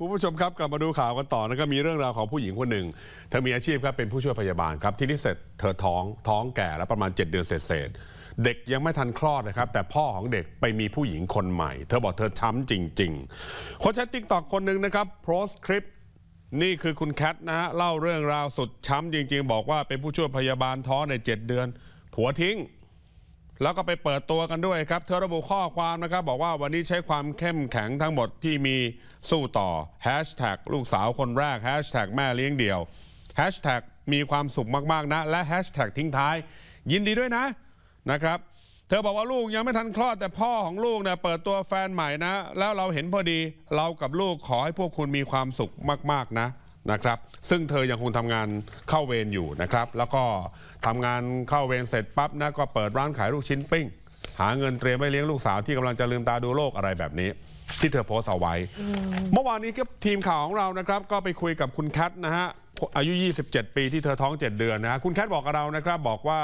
คุณผู้ชมครับกลับมาดูข่าวกันต่อนะก็มีเรื่องราวของผู้หญิงคนหนึ่ง เธอมีอาชีพครับเป็นผู้ช่วยพยาบาลครับที่นี่เสร็จเธอท้องท้องแก่แล้วประมาณ 7 เดือนเสร็จเสร็จเด็กยังไม่ทันคลอดนะครับ แต่พ่อของเด็กไปมีผู้หญิงคนใหม่ เธอบอกเธอช้ำจริงๆคนใช้ติ๊กตอกคนหนึ่งนะครับโพสต์คลิปนี่คือคุณแคทนะฮะเล่าเรื่องราวสุดช้ำจริง ๆ บอกว่าเป็นผู้ช่วยพยาบาลท้องใน 7 เดือนผัวทิ้งแล้วก็ไปเปิดตัวกันด้วยครับ เธอระบุข้อความนะครับ บอกว่าวันนี้ใช้ความเข้มแข็งทั้งหมดที่มีสู้ต่อ Hashtag ลูกสาวคนแรกแ a s h t a g แม่เลี้ยงเดี่ยว Hashtag มีความสุขมากๆนะ และ h a s h ท a g ทิ้งท้าย ยินดีด้วยนะนะครับ เธอบอกว่าลูกยังไม่ทันคลอดแต่พ่อของลูกเนี่ยเปิดตัวแฟนใหม่นะแล้วเราเห็นพอดีเรากับลูกขอให้พวกคุณมีความสุขมากๆนะนะครับ ซึ่งเธอยังคงทำงานเข้าเวรอยู่นะครับ แล้วก็ทำงานเข้าเวรเสร็จปั๊บนะ ก็เปิดร้านขายลูกชิ้นปิ้ง หาเงินเตรียมไว้เลี้ยงลูกสาว ที่กำลังจะลืมตาดูโลกอะไรแบบนี้ ที่เธอโพสเอาไว้ เมื่อวานนี้ก็ทีมข่าวของเรานะครับก็ไปคุยกับคุณแคทนะฮะอายุ 27 ปี ที่เธอท้อง 7 เดือนนะคุณแคทบอกกับเรานะครับ บอกว่า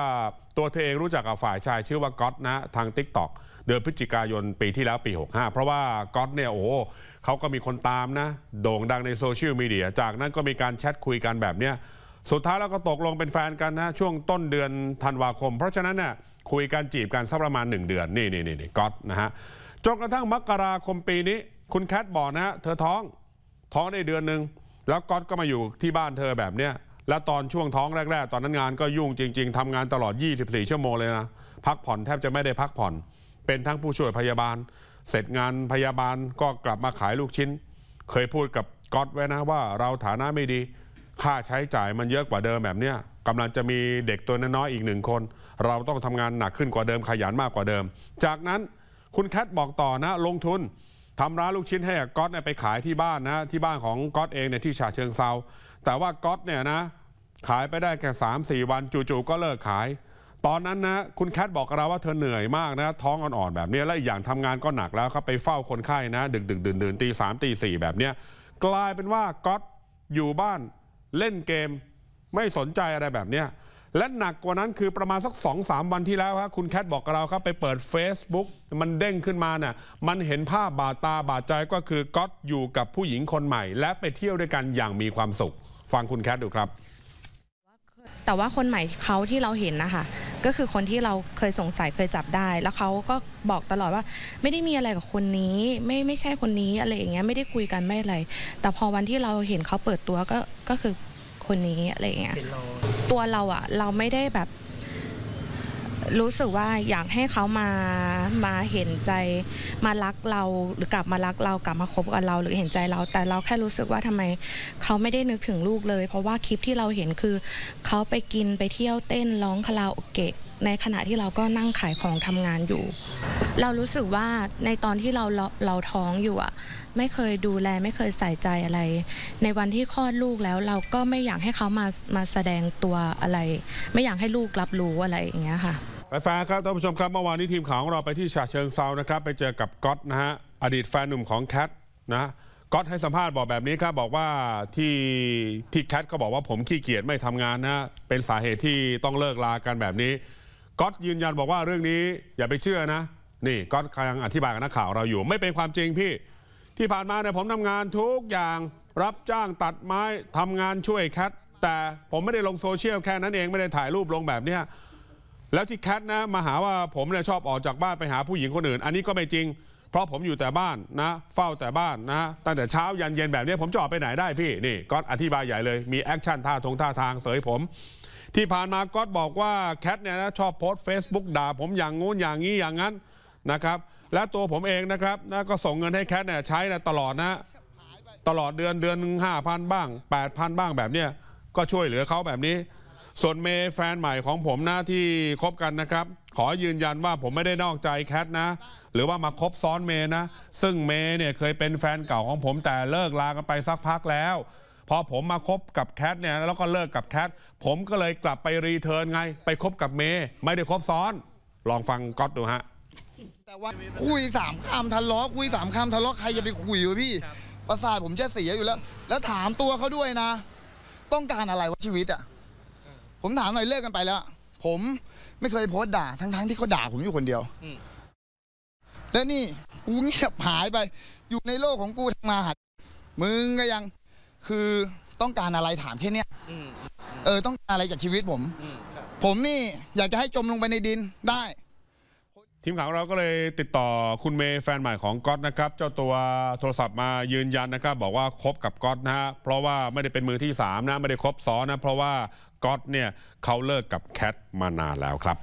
ตัวเธอเองรู้จักกับฝ่ายชายชื่อว่าก๊อตนะ ทาง t ิ k t o กเดือนพฤศจิกายนปีที่แล้วปี 65 เพราะว่าก๊อตเนี่ย โอ้เขาก็มีคนตามนะ โด่งดังในโซเชียลมีเดีย จากนั้นก็มีการแชทคุยกันแบบเนี้ย สุดท้ายแล้วก็ตกลงเป็นแฟนกันนะ ช่วงต้นเดือนธันวาคม เพราะฉะนั้นเนี่ยคุยกันจีบกันสักประมาณ 1 เดือน นี่นี่นี่ก๊อตนะฮะ จนกระทั่งมกราคมปีนี้คุณแคทบอกนะเธอท้องท้องได้เดือนหนึ่งแล้วก๊อตก็มาอยู่ที่บ้านเธอแบบเนี้ย แล้วตอนช่วงท้องแรก ๆ ตอนนั้นงานก็ยุ่งจริง ๆ ทำงานตลอด 24 ชั่วโมงเลยนะ พักผ่อนแทบจะไม่ได้พักผ่อน เป็นทั้งผู้ช่วยพยาบาล เสร็จงานพยาบาลก็กลับมาขายลูกชิ้น เคยพูดกับก๊อตไว้นะว่าเราฐานะไม่ดี ค่าใช้จ่ายมันเยอะกว่าเดิมแบบเนี้ยกำลังจะมีเด็กตัวน้อยๆอีกหนึ่งคน เราต้องทำงานหนักขึ้นกว่าเดิมขยันมากกว่าเดิม จากนั้นคุณแคทบอกต่อนะลงทุนทำร้านลูกชิ้นให้ก๊อตเนี่ยไปขายที่บ้านนะที่บ้านของก๊อตเองเนี่ยที่ฉะเชิงเซาแต่ว่าก๊อตเนี่ยนะขายไปได้แค่สามสี่วันจู่ๆก็เลิกขาย ตอนนั้นนะคุณแคทบอกเราว่าเธอเหนื่อยมากนะ ท้องอ่อนๆแบบนี้และอีกอย่างทำงานก็หนักแล้วครับไปเฝ้าคนไข้นะ ดึกดึกดื่นดื่นตีสามตีสี่แบบเนี้กลายเป็นว่าก๊อตอยู่บ้านเล่นเกมไม่สนใจอะไรแบบเนี้และหนักกว่านั้นคือประมาณสัก 2-3 วันที่แล้วครับคุณแคทบอกกับเราครับไปเปิด Facebook มันเด้งขึ้นมาเนี่ยมันเห็นภาพบาดตาบาดใจก็คือก๊อตอยู่กับผู้หญิงคนใหม่ และไปเที่ยวด้วยกันอย่างมีความสุข ฟังคุณแคทดูครับ แต่ว่าคนใหม่เขาที่เราเห็นนะคะก็คือคนที่เราเคยสงสัยเคยจับได้ แล้วเขาก็บอกตลอดว่า ไม่ได้มีอะไรกับคนนี้ ไม่ไม่ใช่คนนี้อะไรอย่างเงี้ยไม่ได้คุยกันไม่อะไรแต่พอวันที่เราเห็นเขาเปิดตัวก็ก็คือคนนี้อะไรอย่างเงี้ยตัวเราอะเราไม่ได้แบบ รู้สึกว่าอยากให้เขามามาเห็นใจมารักเราหรือกลับมารักเรากลับมาคบกับเราหรือเห็นใจเรา แต่เราแค่รู้สึกว่าทำไมเขาไม่ได้นึกถึงลูกเลย เพราะว่าคลิปที่เราเห็นคือเขาไปกินไปเที่ยวเต้นร้องคาราโอเกะในขณะที่เราก็นั่งขายของทำงานอยู่เรารู้สึกว่าในตอนที่เราเราท้องอยู่อะไม่เคยดูแล ไม่เคยใส่ใจอะไร ในวันที่คลอดลูกแล้วเราก็ไม่อยากให้เขามามาแสดงตัวอะไร ไม่อยากให้ลูกรับรู้อะไรอย่างเงี้ยค่ะไฟฟ้ครับท่านผู้ชมครับเมื่อวานนี้ทีมข่าวของเราไปที่ฉะเชิงเซานะครับ ไปเจอกับก๊อตนะฮะอดีตแฟนหนุ่มของแคทนะก๊อตให้สัมภาษณ์บอกแบบนี้ครับบอกว่าที่ที่แคทก็บอกว่าผมขี้เกียจไม่ทำงานนะเป็นสาเหตุที่ต้องเลิกลากันแบบนี้ก๊อตยืนยันบอกว่าเรื่องนี้อย่าไปเชื่อนะนี่ก็กำลังอธิบายกับนักข่าวเราอยู่ไม่เป็นความจริงพี่ ที่ผ่านมาเนี่ยผมทำงานทุกอย่างรับจ้างตัดไม้ทำงานช่วยแคทแต่ผมไม่ได้ลงโซเชียลแค่นั้นเองไม่ได้ถ่ายรูปลงแบบเนี้แล้วที่แคทนะมาหาว่าผมเนี่ยชอบออกจากบ้านไปหาผู้หญิงคนอื่น อันนี้ก็ไม่จริง เพราะผมอยู่แต่บ้านนะเฝ้าแต่บ้านนะตั้งแต่เช้ายันเย็นแบบนี้ผมจอดไปไหนได้พี่นี่ก็อธิบายใหญ่เลยมีแอคชั่นท่าทงท่าทางเสยผมที่ผ่านมาก็บอกว่าแคทเนี่ยนะชอบโพสต์เฟซบุ๊กด่า ผมอย่างงู้นอย่างนี้อย่างนั้นนะครับ และตัวผมเองนะครับนะก็ส่งเงินให้แคทเนี่ยใช้นะตลอดนะ ตลอดเดือนเดือนหนึ่งห้าพันบ้างแปดพันบ้างแบบเนี้ยก็ช่วยเหลือเขาแบบนี้ ส่วนเมย์แฟนใหม่ของผมนะที่คบกันนะครับขอยืนยันว่าผมไม่ได้นอกใจแคทนะ หรือว่ามาคบซ้อนเมย์นะ ซึ่งเมย์เนี่ยเคยเป็นแฟนเก่าของผมแต่เลิกลากันไปสักพักแล้ว พอผมมาคบกับแคทเนี่ยแล้วก็เลิกกับแคทผมก็เลยกลับไปรีเทิร์นไงไปคบกับเมย์ไม่ได้คบซ้อน ลองฟังก๊อตดูฮะแต่ว่าคุยสามคำทะเลาะคุยสามคำทะเลาะใครจะไปคุยวะพี่ประสาทผมจะเสียอยู่แล้วแล้วถามตัวเขาด้วยนะ ต้องการอะไรวะชีวิตอ่ะผมถามหน่อยเลิกกันไปแล้วผมไม่เคยโพสด่าทั้งๆ ที่เขาด่าผมอยู่คนเดียวแล้วนี่กูเงียบหายไป อยู่ในโลกของกูทำมาหัดมึงก็ยังคือต้องการอะไรถามแค่เนี้ยเออ ต้องการอะไรจากชีวิตผมผมนี่อยากจะให้จมลงไปในดินได้ทีมข่าวเราก็เลยติดต่อคุณเมย์แฟนใหม่ของก๊อตนะครับ เจ้าตัวโทรศัพท์มายืนยันนะครับ บอกว่าคบกับก๊อตนะฮะเพราะว่าไม่ได้เป็นมือที่ 3 นะ ไม่ได้คบซ้อนนะ เพราะว่าก๊อตเนี่ย เขาเลิกกับแคทมานานแล้วครับ